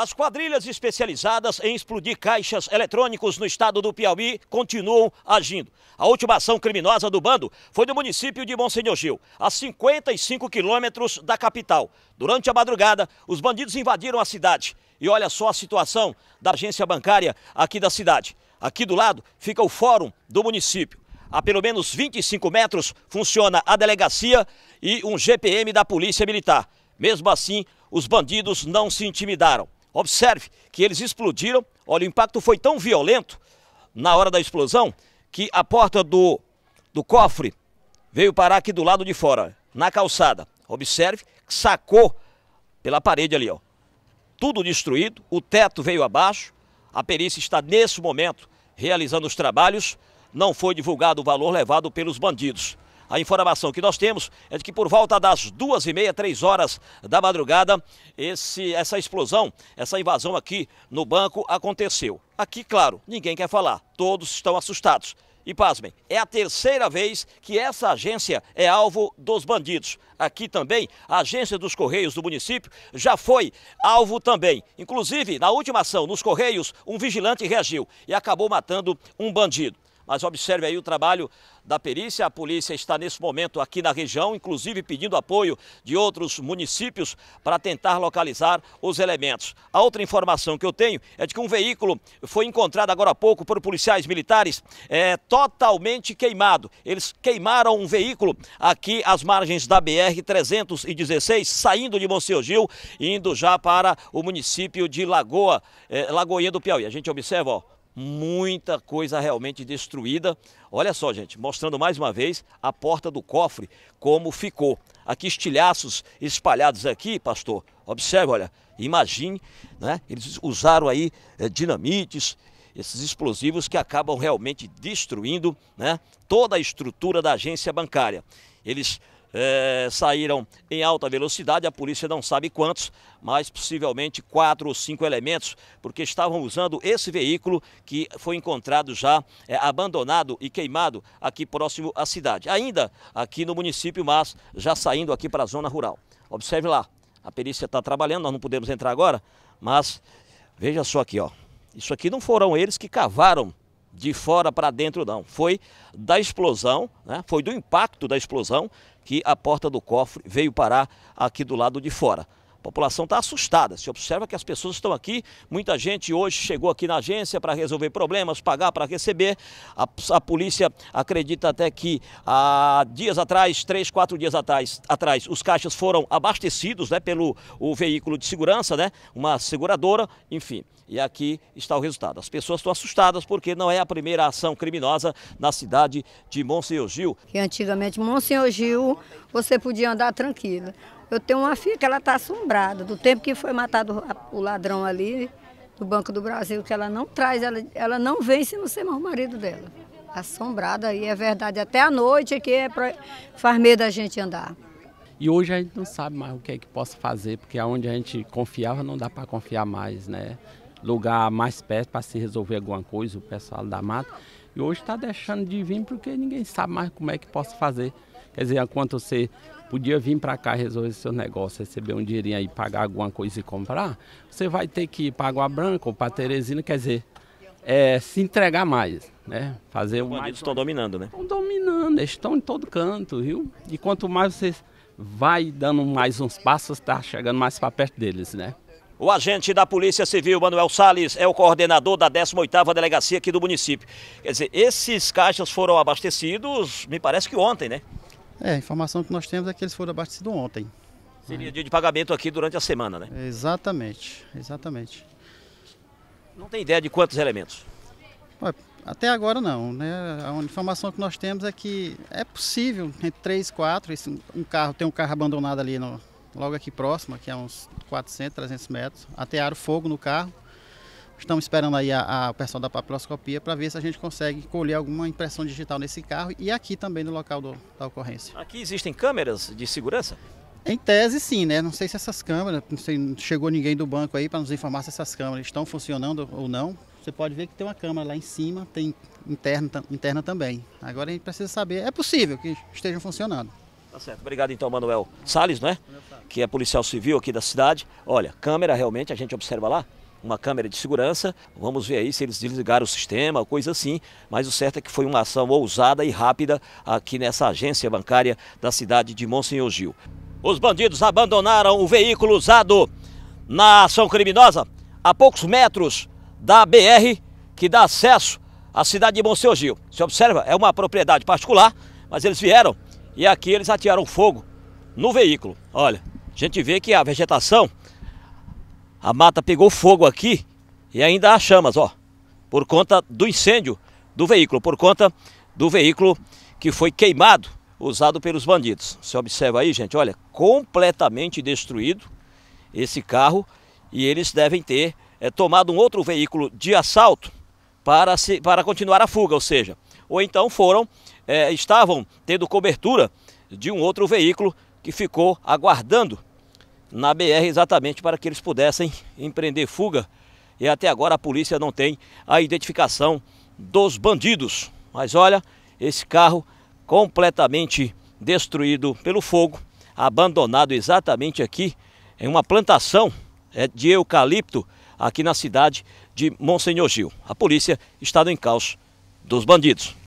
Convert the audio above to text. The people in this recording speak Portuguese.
As quadrilhas especializadas em explodir caixas eletrônicos no estado do Piauí continuam agindo. A última ação criminosa do bando foi no município de Monsenhor Gil, a 55 quilômetros da capital. Durante a madrugada, os bandidos invadiram a cidade. E olha só a situação da agência bancária aqui da cidade. Aqui do lado fica o fórum do município. A pelo menos 25 metros funciona a delegacia e um GPM da Polícia Militar. Mesmo assim, os bandidos não se intimidaram. Observe que eles explodiram. Olha, o impacto foi tão violento na hora da explosão que a porta do, do cofre veio parar aqui do lado de fora, na calçada. Observe, sacou pela parede ali, ó. Tudo destruído, o teto veio abaixo. A perícia está nesse momento realizando os trabalhos. Não foi divulgado o valor levado pelos bandidos. A informação que nós temos é de que por volta das duas e meia, três horas da madrugada, esse, essa explosão, essa invasão aqui no banco aconteceu. Aqui, claro, ninguém quer falar, todos estão assustados. E pasmem, é a terceira vez que essa agência é alvo dos bandidos. Aqui também, a agência dos Correios do município já foi alvo também. Inclusive, na última ação nos Correios, um vigilante reagiu e acabou matando um bandido. Mas observe aí o trabalho da perícia. A polícia está nesse momento aqui na região, inclusive pedindo apoio de outros municípios para tentar localizar os elementos. A outra informação que eu tenho é de que um veículo foi encontrado agora há pouco por policiais militares é, totalmente queimado. Eles queimaram um veículo aqui às margens da BR-316, saindo de Monsenhor Gil, indo já para o município de Lagoa, é, Lagoinha do Piauí. A gente observa, ó, muita coisa realmente destruída. Olha só, gente, mostrando mais uma vez a porta do cofre, como ficou. Aqui estilhaços espalhados aqui, pastor. Observe, olha, imagine, né? Eles usaram aí é, dinamites, esses explosivos que acabam realmente destruindo, né? Toda a estrutura da agência bancária. Eles é, saíram em alta velocidade, a polícia não sabe quantos, mas possivelmente quatro ou cinco elementos, porque estavam usando esse veículo que foi encontrado já é, abandonado e queimado aqui próximo à cidade. Ainda aqui no município, mas já saindo aqui para a zona rural. Observe lá, a perícia está trabalhando, nós não podemos entrar agora, mas veja só aqui, ó. Isso aqui não foram eles que cavaram de fora para dentro, não. Foi da explosão, né? foi do impacto da explosão que a porta do cofre veio parar aqui do lado de fora. A população está assustada. Se observa que as pessoas estão aqui, muita gente hoje chegou aqui na agência para resolver problemas, pagar para receber. A, a, polícia acredita até que há dias atrás, três, quatro dias atrás, atrás os caixas foram abastecidos né, pelo o veículo de segurança, né, uma seguradora, enfim. E aqui está o resultado. As pessoas estão assustadas porque não é a primeira ação criminosa na cidade de Monsenhor Gil. Que antigamente Monsenhor Gil você podia andar tranquila. Eu tenho uma filha que ela está assombrada, do tempo que foi matado o ladrão ali, do Banco do Brasil, que ela não traz, ela, ela não vem se não ser mais o marido dela. Assombrada, e é verdade, até à noite aqui é, é pra, faz medo a gente andar. E hoje a gente não sabe mais o que é que possa fazer, porque aonde a gente confiava não dá para confiar mais, né? Lugar mais perto para se resolver alguma coisa, o pessoal da mata. E hoje está deixando de vir porque ninguém sabe mais como é que possa fazer. Quer dizer, enquanto você podia vir para cá resolver seu negócio, receber um dinheirinho aí, pagar alguma coisa e comprar, você vai ter que ir para Água Branca ou para Teresina, quer dizer, é, se entregar mais, né? Fazer Os bandidos estão dominando, né? Estão dominando, eles estão em todo canto, viu? E quanto mais você vai dando mais uns passos, está chegando mais para perto deles, né? O agente da Polícia Civil, Manuel Sales, é o coordenador da 18ª Delegacia aqui do município. Quer dizer, esses caixas foram abastecidos, me parece que ontem, né? É, a informação que nós temos é que eles foram abastecidos ontem. Seria dia de pagamento aqui durante a semana, né? Exatamente, exatamente. Não tem ideia de quantos elementos? Até agora não, né? A informação que nós temos é que é possível, entre três, quatro, um carro, tem um carro abandonado ali no, logo aqui próximo, que é uns 400, 300 metros, atearam fogo no carro Estamos esperando aí a, a o pessoal da papiloscopia para ver se a gente consegue colher alguma impressão digital nesse carro e aqui também no local do, da ocorrência. Aqui existem câmeras de segurança? Em tese, sim, né? Não sei se essas câmeras, não sei, chegou ninguém do banco aí para nos informar se essas câmeras estão funcionando ou não. Você pode ver que tem uma câmera lá em cima, tem interna, interna também. Agora a gente precisa saber, é possível que estejam funcionando. Tá certo. Obrigado então, Manuel Sales, né? Que é policial civil aqui da cidade. Olha, câmera realmente, a gente observa lá, uma câmera de segurança. Vamos ver aí se eles desligaram o sistema, coisa assim. Mas o certo é que foi uma ação ousada e rápida aqui nessa agência bancária da cidade de Monsenhor Gil. Os bandidos abandonaram o veículo usado na ação criminosa a poucos metros da BR que dá acesso à cidade de Monsenhor Gil. Você observa, é uma propriedade particular, mas eles vieram e aqui eles atearam fogo no veículo. Olha, a gente vê que a vegetação a mata pegou fogo aqui e ainda há chamas, ó, por conta do incêndio do veículo, por conta do veículo que foi queimado, usado pelos bandidos. Você observa aí, gente, olha, completamente destruído esse carro e eles devem ter é, tomado um outro veículo de assalto para, se, para continuar a fuga, ou seja, ou então foram, é, estavam tendo cobertura de um outro veículo que ficou aguardando na BR exatamente para que eles pudessem empreender fuga. E até agora a polícia não tem a identificação dos bandidos. Mas olha, esse carro completamente destruído pelo fogo, abandonado exatamente aqui em uma plantação é, de eucalipto aqui na cidade de Monsenhor Gil. A polícia está no encalço dos bandidos.